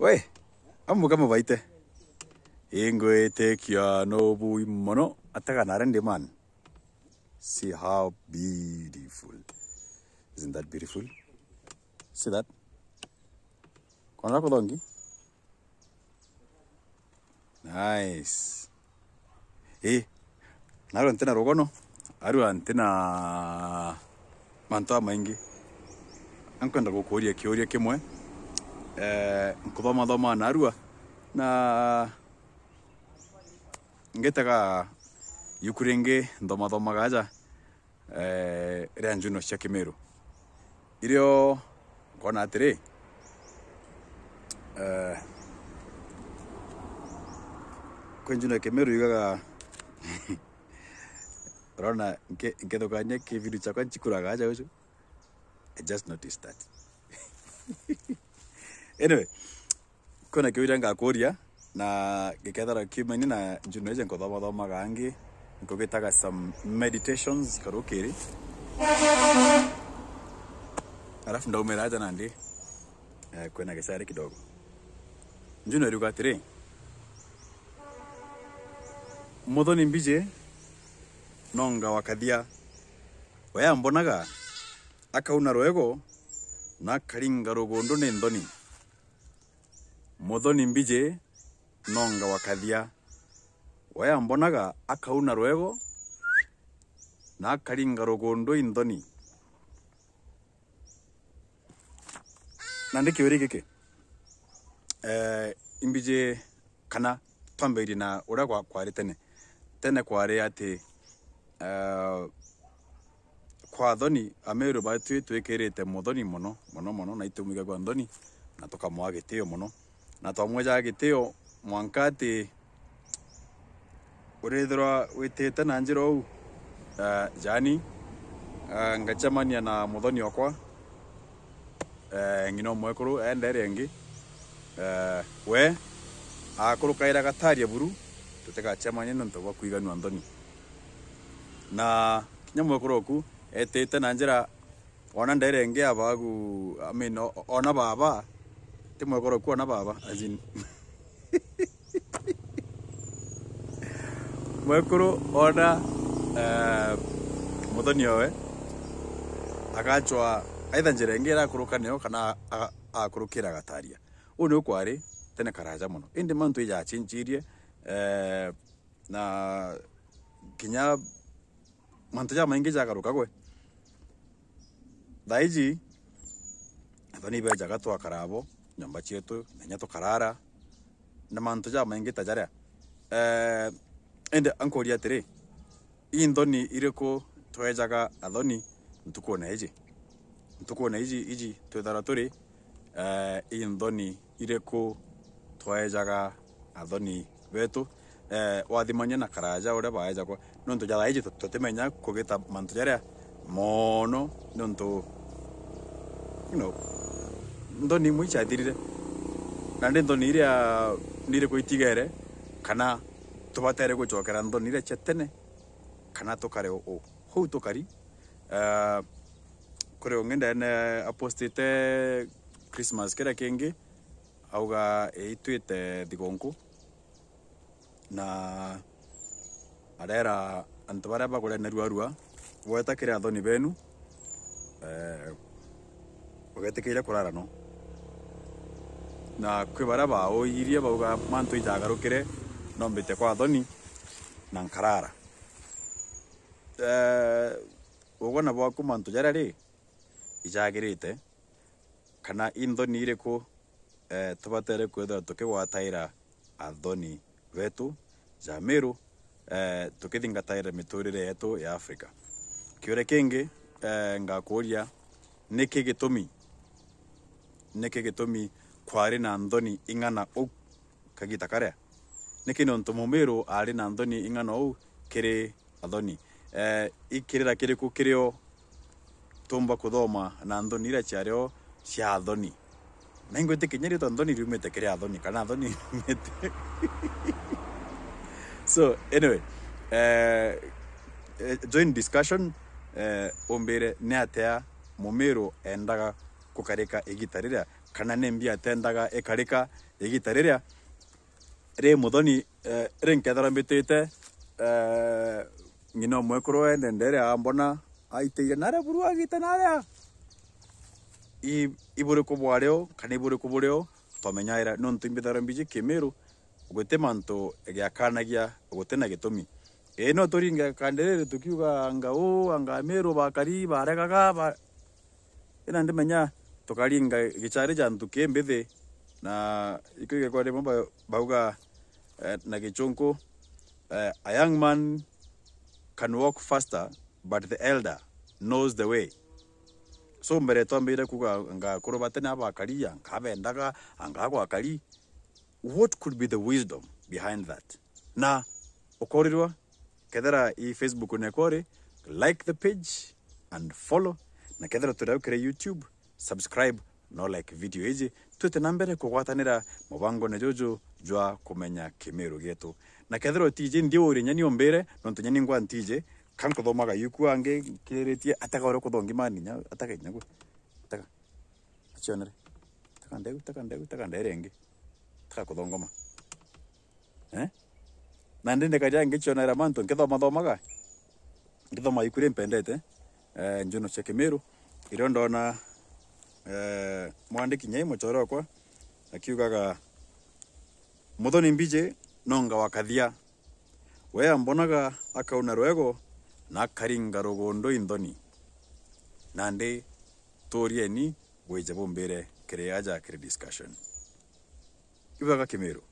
we amuga mubaite ingwitikia nobui mono ataga ataganare ndiman see how beautiful isn't that beautiful see that kwanra kuthongi nice eh naro ntina rugono arua ntina mantu amaingi ankwenda gukuria kiuria kimwe eh, nkũthoma thoma narua na ngĩtega yuku rĩngĩ thomathomaga aja eh, rĩa njuno cia kĩmĩrũ irio ngona atĩrĩ eh, kwĩ njuno ya kĩmĩrũ yugaga rona nkithukania kividu chakwa nchikuraga aja ucu i just noticed that anyway kwina kiu iria ngakuria na gikethera kiumeni na njuno icio nkuthomathomaga angi nkugitaga some meditations karukiri alafu ndaumira aja nandi eh, kwina gicari kidogo njuno iriuga atiri muthoni mbije nonga wakathia weyambonaga akauna rwego na akaringa rugundu ni nthoni muthoni mbije nonga wakathia waya mbonaga akauna rwego na akaringa rugundo inthoni na ndä kä å rä kana twambäirie na uria rä a kwarä tene tene kwarä atä eh, kwa thoni amerå ba twikirite muthoni kä rä te na itå må thoni na tukamwagitio kamwagä na twamwejaga gitio mwanka ati urithirwa witite na njira ou uh, jani uh, ngacemania na muthoni okwa uh, eh, ngino mwekuru enda ria ingi uh, we akurukaira gataria buru tutigacemania nontu bwa kwiganua nthoni na kinya mwekuru oku etite na njira ona ndere ingi abagu I mean, ona baba imwegoro kuwa na baba azini mwekuru ona eh, muthoni owe agachwa aitha njira ingi irakuruka neo kana akurukira gataria uyu ni ukwari tene karaja muno indi mantu ijachinjirie eh, na kinya mantu jamaingi jagaruka gwe thaiji athoni jagatwa karabo nyumba chetu nenye tukarara na mantu ja maingi ta jaria eh ende ankoria atiri indoni iriku twejaga athoni ntukuona iji ntukuona iji iji twithara turi eh indoni iriku twejaga athoni betu eh wathimanya na karaja uria baejagwa nontu jathaa iji tutimenya kugita mantu jaria mono nonto you know ndoni imwe icathirire nandi ndoni iria nire gwitigere kana tubatere gucokera ndoni iria cia tene kana tukare uu hau tukari uh, kuri ung'endene apostite christmas kiria kingi auga itwite thigunku na arera antu baria bagurene ruarua gweta kira thoni benu uh, ugetikire kurarano na kwä barä a baåirie bauga mantå itagarå kä re no te kwa thoni na nkarara å eh, gona bwaku mantå jaria rä ijagä rä te kana inthoni irä kå eh, tå batere kwethera tå kä gwataä athoni wetu jamä rå eh, tå kä thingataä mä tå rä re yetå ya afrika kä å rä a kä ngä ngakå ria nä kä gä tå mi nä kä gä tå mi kwari na nthoni ing'ana ou kagita karia niki nontu mumiru ari na nthoni ing'ana ou kiri athoni eh, ikirira kiriku kirio tumba kuthoma na nthoni iria ciario cia athoni na ingwite kinyaritwa nthoni riumite kiria athoni kana athoni riumite so anyway eh, join discussion eh, umbire ni atia mumiru endaga kukarika igita riria kana nembia tendaga ikarika igita riria ri muthoni e, rinkethera mbitite ng'ina mwekuru endende ria ambona aiteire naria buru agite naria iburiku bwario kana iburiku burio twomenyaira nontu imbithero mbiji kimiru guti mantu giakanagia guti na gitumi ii no turinge kandiriri tukiuga anga uu anga miru bakari baregaga ina ndimenya tukaringa gichari jantu ki mbithi na ikio igekwarimo bauga eh, na gichunku eh, a young man can walk faster but the elder knows the way so mbere twambire kuga ngakuru batene abakaria nkabendaga angagwakari what could be the wisdom behind that na ukorirwa kethera i facebook nekore like the page and follow na kethera turaukire youtube subscribe no like video iji na mbere kugwatanira mubango-ini juju jwa kumenya kimiru gitu na kethirwo tiji ndiuri nyani ombere ombire nontu nyani ngwa ntiji kankuthomaga yuku angi nkiritie ataga uria kuthongi maninya ataga inyagwe taga acionere taga ndegu taga ndegu taga ndere ingi taga kuthongoma eh na ndindika ja ngicionera mantu nkithoma thomaga ngithoma yuku ri mpendete eh njuno cia kimiru irio ndona Eh, mwandiki nyai muchoro kwa akiugaga muthoni mbije nonga wakathia we ambonaga akauna rwego na karinga rugundu inthoni nandi turieni gwija bumbire kire ja kire discussion ibaga kimiru